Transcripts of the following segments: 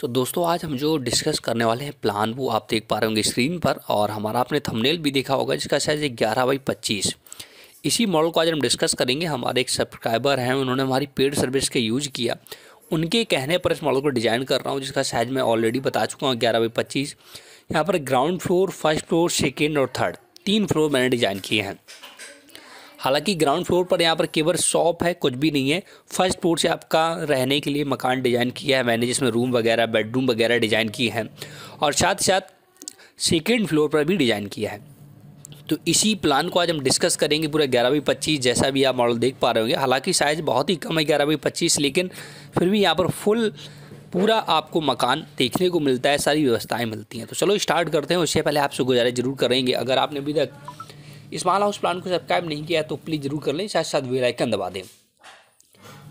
तो दोस्तों आज हम जो डिस्कस करने वाले हैं प्लान वो आप देख पा रहे होंगे स्क्रीन पर और हमारा आपने थंबनेल भी देखा होगा जिसका साइज़ है ग्यारह बाई पच्चीस इसी मॉडल को आज हम डिस्कस करेंगे हमारे एक सब्सक्राइबर हैं उन्होंने हमारी पेड सर्विस के यूज़ किया उनके कहने पर इस मॉडल को डिज़ाइन कर रहा हूँ जिसका साइज़ मैं ऑलरेडी बता चुका हूँ ग्यारह बाई पच्चीस यहाँ पर ground floor first floor second और थर्ड तीन फ्लोर मैंने डिज़ाइन किए हैं हालांकि ग्राउंड फ्लोर पर यहाँ पर केवल शॉप है कुछ भी नहीं है फर्स्ट फ्लोर से आपका रहने के लिए मकान डिज़ाइन किया है मैंने जिसमें रूम वगैरह बेडरूम वगैरह डिज़ाइन किए हैं और साथ ही साथ सेकेंड फ्लोर पर भी डिज़ाइन किया है तो इसी प्लान को आज हम डिस्कस करेंगे पूरे ग्यारह बाई पच्चीस जैसा भी आप मॉडल देख पा रहे होंगे हालांकि साइज़ बहुत ही कम है ग्यारह बाई पच्चीस लेकिन फिर भी यहाँ पर फुल पूरा आपको मकान देखने को मिलता है सारी व्यवस्थाएं मिलती हैं तो चलो स्टार्ट करते हैं उससे पहले आपसे गुजारिश जरूर करेंगे अगर आपने अभी तक स्मॉल हाउस प्लान को सब्सक्राइब नहीं किया तो प्लीज़ जरूर कर लें साथ साथ वेलाइकन दबा दें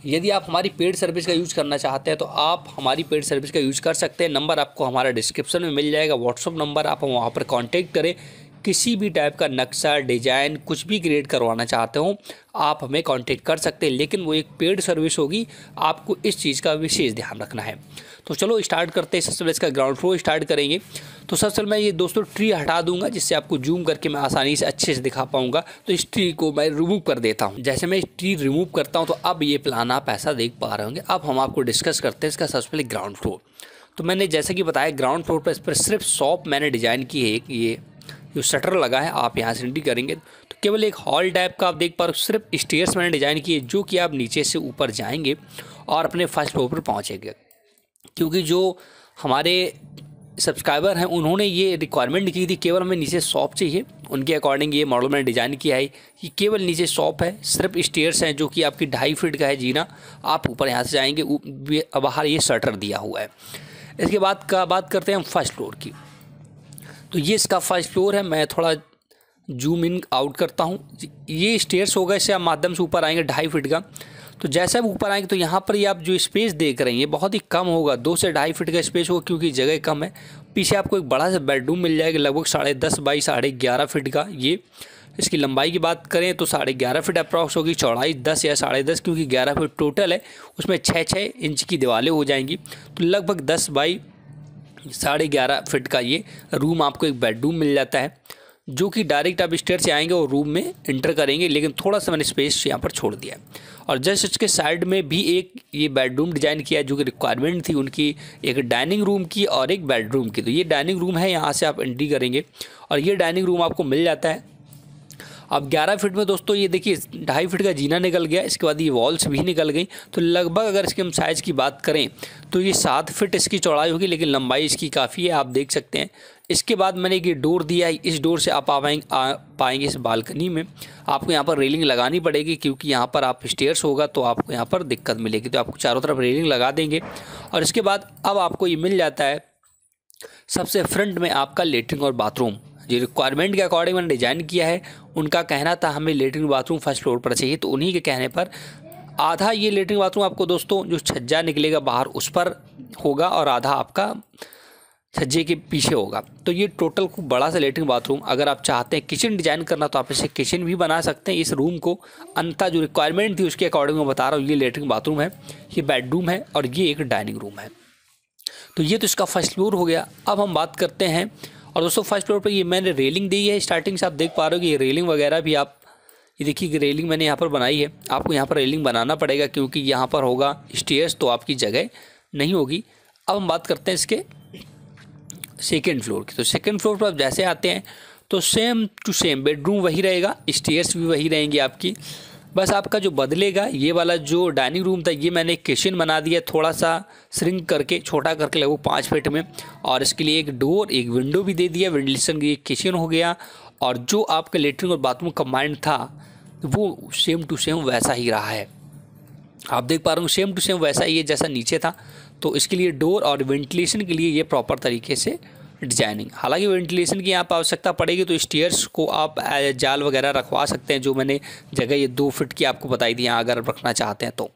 यदि आप हमारी पेड सर्विस का यूज़ करना चाहते हैं तो आप हमारी पेड सर्विस का यूज़ कर सकते हैं नंबर आपको हमारा डिस्क्रिप्शन में मिल जाएगा व्हाट्सअप नंबर आप वहाँ पर कॉन्टैक्ट करें किसी भी टाइप का नक्शा डिज़ाइन कुछ भी क्रिएट करवाना चाहते हो आप हमें कांटेक्ट कर सकते हैं लेकिन वो एक पेड सर्विस होगी आपको इस चीज़ का विशेष ध्यान रखना है तो चलो स्टार्ट करते हैं सबसे पहले इसका ग्राउंड फ्लोर स्टार्ट करेंगे तो सबसे पहले मैं ये दोस्तों ट्री हटा दूंगा जिससे आपको जूम करके मैं आसानी से अच्छे से दिखा पाऊंगा तो इस ट्री को मैं रिमूव कर देता हूँ जैसे मैं इस ट्री रिमूव करता हूँ तो अब ये प्लान आप ऐसा देख पा रहे होंगे अब हम आपको डिस्कस करते हैं इसका सबसे पहले ग्राउंड फ्लोर तो मैंने जैसे कि बताया ग्राउंड फ्लोर पर इस पर सिर्फ शॉप मैंने डिज़ाइन की है एक ये जो शटर लगा है आप यहाँ से एंट्री करेंगे तो केवल एक हॉल टाइप का आप देख पा रहे हो सिर्फ स्टेयर्स मैंने डिज़ाइन किए जो कि आप नीचे से ऊपर जाएंगे और अपने फर्स्ट फ्लोर पर पहुँचेंगे क्योंकि जो हमारे सब्सक्राइबर हैं उन्होंने ये रिक्वायरमेंट की थी केवल हमें नीचे शॉप चाहिए उनके अकॉर्डिंग ये मॉडल मैंने डिज़ाइन किया है कि केवल नीचे शॉप है सिर्फ स्टेयर्स हैं जो कि आपकी ढाई फीट का है जीना आप ऊपर यहाँ से जाएंगे बाहर ये शटर दिया हुआ है इसके बाद का बात करते हैं हम फर्स्ट फ्लोर की तो ये इसका फर्स्ट फ्लोर है मैं थोड़ा जूम इन आउट करता हूँ ये स्टेयर्स होगा इससे आप माध्यम से ऊपर आएंगे ढाई फिट का तो जैसे आप ऊपर आएंगे तो यहाँ पर ये आप जो स्पेस देख रहे हैं ये बहुत ही कम होगा दो से ढाई फिट का स्पेस होगा क्योंकि जगह कम है पीछे आपको एक बड़ा सा बेडरूम मिल जाएगा लगभग साढ़े दस बाई साढ़े ग्यारह फिट का ये इसकी लंबाई की बात करें तो साढ़े ग्यारह फिट अप्रॉक्स होगी चौड़ाई दस या साढ़े दस क्योंकि ग्यारह फिट टोटल है उसमें छः छः इंच की दीवारें हो जाएंगी तो लगभग दस बाई साढ़े ग्यारह फिट का ये रूम आपको एक बेडरूम मिल जाता है जो कि डायरेक्ट आप स्टेयर से आएंगे और रूम में इंटर करेंगे लेकिन थोड़ा सा मैंने स्पेस यहाँ पर छोड़ दिया और जस्ट इसके साइड में भी एक ये बेडरूम डिज़ाइन किया है जो कि रिक्वायरमेंट थी उनकी एक डाइनिंग रूम की और एक बेडरूम की तो ये डाइनिंग रूम है यहाँ से आप एंट्री करेंगे और ये डाइनिंग रूम आपको मिल जाता है अब 11 फीट में दोस्तों ये देखिए ढाई फीट का जीना निकल गया इसके बाद ये वॉल्स भी निकल गई तो लगभग अगर इसके हम साइज़ की बात करें तो ये सात फिट इसकी चौड़ाई होगी लेकिन लंबाई इसकी काफ़ी है आप देख सकते हैं इसके बाद मैंने ये डोर दिया है इस डोर से आप आ पाएंगे आ पाएंगे इस बालकनी में आपको यहाँ पर रेलिंग लगानी पड़ेगी क्योंकि यहाँ पर आप स्टेयर्स होगा तो आपको यहाँ पर दिक्कत मिलेगी तो आपको चारों तरफ रेलिंग लगा देंगे और इसके बाद अब आपको ये मिल जाता है सबसे फ्रंट में आपका लेटरिन और बाथरूम जो रिक्वायरमेंट के अकॉर्डिंग मैंने डिज़ाइन किया है उनका कहना था हमें लेटरिन बाथरूम फर्स्ट फ्लोर पर चाहिए तो उन्हीं के कहने पर आधा ये लेटरिन बाथरूम आपको दोस्तों जो छज्जा निकलेगा बाहर उस पर होगा और आधा आपका छज्जे के पीछे होगा तो ये टोटल खूब बड़ा सा लेटरिन बाथरूम अगर आप चाहते हैं किचन डिजाइन करना तो आप इसे किचन भी बना सकते हैं इस रूम को अंतः जो रिक्वायरमेंट थी उसके अकॉर्डिंग मैं बता रहा हूँ ये लेटरिन बाथरूम है ये बेडरूम है और ये एक डाइनिंग रूम है तो ये तो इसका फर्स्ट फ्लोर हो गया अब हम बात करते हैं और दोस्तों फर्स्ट फ्लोर पर ये मैंने रेलिंग दी है स्टार्टिंग से आप देख पा रहे हो कि ये रेलिंग वगैरह भी आप ये देखिए कि रेलिंग मैंने यहाँ पर बनाई है आपको यहाँ पर रेलिंग बनाना पड़ेगा क्योंकि यहाँ पर होगा स्टेयर्स तो आपकी जगह नहीं होगी अब हम बात करते हैं इसके सेकेंड फ्लोर की तो सेकेंड फ्लोर पर आप जैसे आते हैं तो सेम टू सेम बेडरूम वही रहेगा स्टेयर्स भी वही रहेंगी आपकी बस आपका जो बदलेगा ये वाला जो डाइनिंग रूम था ये मैंने किचन बना दिया थोड़ा सा श्रिंक करके छोटा करके लगभग पाँच फीट में और इसके लिए एक डोर एक विंडो भी दे दिया वेंटिलेशन की किचन हो गया और जो आपका लेटरिन और बाथरूम कम्बाइंड था वो सेम टू सेम वैसा ही रहा है आप देख पा रहे हो सेम टू सेम वैसा ही है जैसा नीचे था तो इसके लिए डोर और वेंटिलेशन के लिए ये प्रॉपर तरीके से डिजाइनिंग हालांकि वेंटिलेशन की यहाँ पर आवश्यकता पड़ेगी तो स्टेयर्स को आप जाल वगैरह रखवा सकते हैं जो मैंने जगह ये दो फिट की आपको बताई दी अगर आप रखना चाहते हैं तो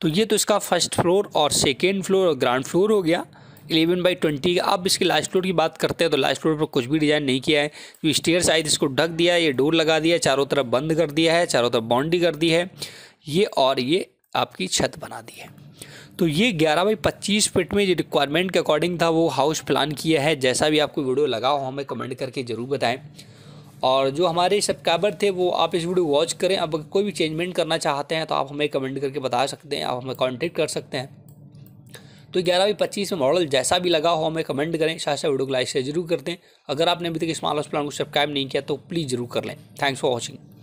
तो ये तो इसका फर्स्ट फ्लोर और सेकेंड फ्लोर और ग्राउंड फ्लोर हो गया एलेवन बाई ट्वेंटी अब इसके लास्ट फ्लोर की बात करते हैं तो लास्ट फ्लोर पर कुछ भी डिज़ाइन नहीं किया है जो स्टेयर शायद इसको ढक दिया है ये डोर लगा दिया चारों तरफ बंद कर दिया है चारों तरफ बाउंड्री कर दी है ये और ये आपकी छत बना दी है तो ये ग्यारह बाई पच्चीस फिट में जो रिक्वायरमेंट के अकॉर्डिंग था वो हाउस प्लान किया है जैसा भी आपको वीडियो लगा हो हमें कमेंट करके ज़रूर बताएं और जो हमारे सब्सक्राइबर थे वो आप इस वीडियो वॉच करें अब कोई भी चेंजमेंट करना चाहते हैं तो आप हमें कमेंट करके बता सकते हैं आप हमें कॉन्टेक्ट कर सकते हैं तो ग्यारह बाई पच्चीस में मॉडल जैसा भी लगा हो हमें कमेंट करें शायद वीडियो को लाइक से जरूर कर दें अगर आपने अभी तक इस हाउस प्लान को सब्सक्राइब नहीं किया तो प्लीज़ जरूर कर लें थैंक्स फॉर वॉचिंग